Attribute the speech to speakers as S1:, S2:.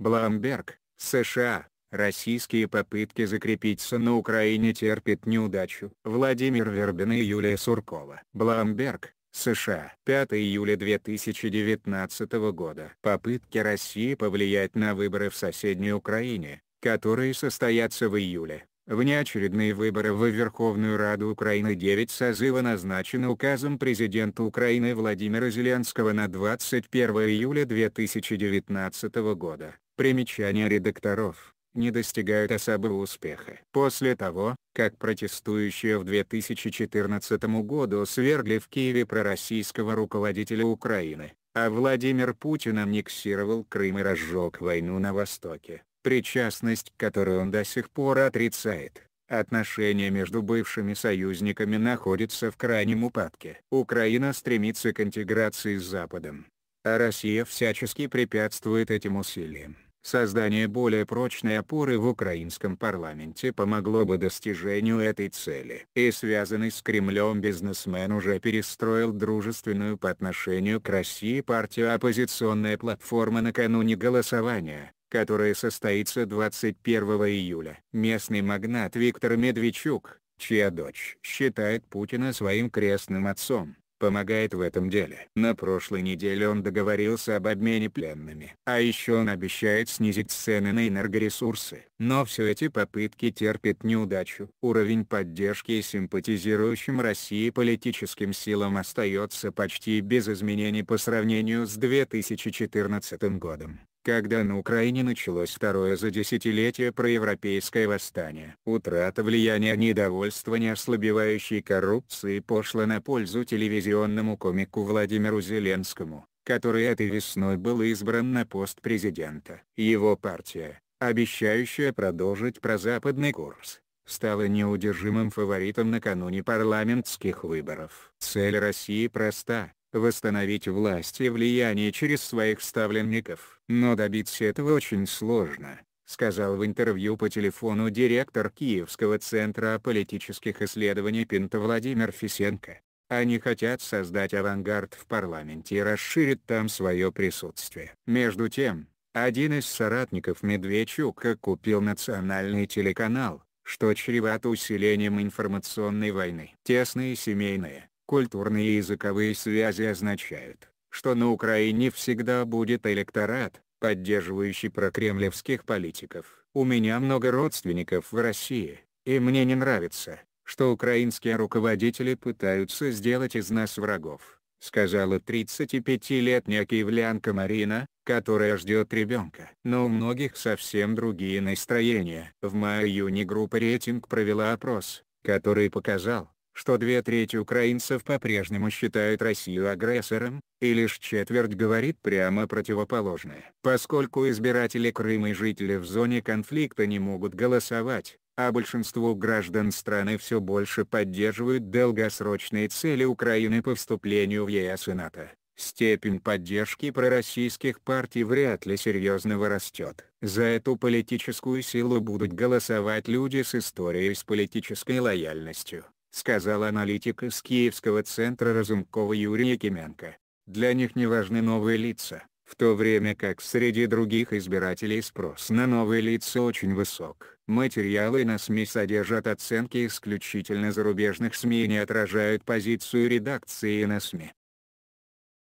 S1: Бламберг, США. Российские попытки закрепиться на Украине терпят неудачу. Владимир Вербин и Юлия Суркова. Бламберг, США. 5 июля 2019 года. Попытки России повлиять на выборы в соседней Украине, которые состоятся в июле. Внеочередные выборы в Верховную Раду Украины 9 созыва назначены указом президента Украины Владимира Зеленского на 21 июля 2019 года. Примечания редакторов не достигают особого успеха. После того, как протестующие в 2014 году свергли в Киеве пророссийского руководителя Украины, а Владимир Путин аннексировал Крым и разжег войну на Востоке причастность к которой он до сих пор отрицает. Отношения между бывшими союзниками находятся в крайнем упадке. Украина стремится к интеграции с Западом. А Россия всячески препятствует этим усилиям. Создание более прочной опоры в украинском парламенте помогло бы достижению этой цели. И связанный с Кремлем бизнесмен уже перестроил дружественную по отношению к России партию «Оппозиционная платформа» накануне голосования, которая состоится 21 июля. Местный магнат Виктор Медведчук, чья дочь считает Путина своим крестным отцом, помогает в этом деле. На прошлой неделе он договорился об обмене пленными. А еще он обещает снизить цены на энергоресурсы. Но все эти попытки терпят неудачу. Уровень поддержки симпатизирующим России политическим силам остается почти без изменений по сравнению с 2014 годом когда на Украине началось второе за десятилетие проевропейское восстание. Утрата влияния недовольства неослабевающей коррупции пошла на пользу телевизионному комику Владимиру Зеленскому, который этой весной был избран на пост президента. Его партия, обещающая продолжить прозападный курс, стала неудержимым фаворитом накануне парламентских выборов. Цель России проста восстановить власть и влияние через своих ставленников. Но добиться этого очень сложно, сказал в интервью по телефону директор Киевского центра политических исследований Пинта Владимир Фисенко. Они хотят создать авангард в парламенте и расширить там свое присутствие. Между тем, один из соратников Медведчука купил национальный телеканал, что чревато усилением информационной войны. Тесные семейные, Культурные и языковые связи означают, что на Украине всегда будет электорат, поддерживающий прокремлевских политиков. У меня много родственников в России, и мне не нравится, что украинские руководители пытаются сделать из нас врагов, сказала 35-летняя киевлянка Марина, которая ждет ребенка. Но у многих совсем другие настроения. В мае-июне группа «Рейтинг» провела опрос, который показал, что две трети украинцев по-прежнему считают Россию агрессором, и лишь четверть говорит прямо противоположное. Поскольку избиратели Крыма и жители в зоне конфликта не могут голосовать, а большинство граждан страны все больше поддерживают долгосрочные цели Украины по вступлению в ЕС и НАТО, степень поддержки пророссийских партий вряд ли серьезно вырастет. За эту политическую силу будут голосовать люди с историей с политической лояльностью сказал аналитик из Киевского центра Разумкова Юрий Якименко. Для них не важны новые лица, в то время как среди других избирателей спрос на новые лица очень высок. Материалы на СМИ содержат оценки исключительно зарубежных СМИ и не отражают позицию редакции на СМИ.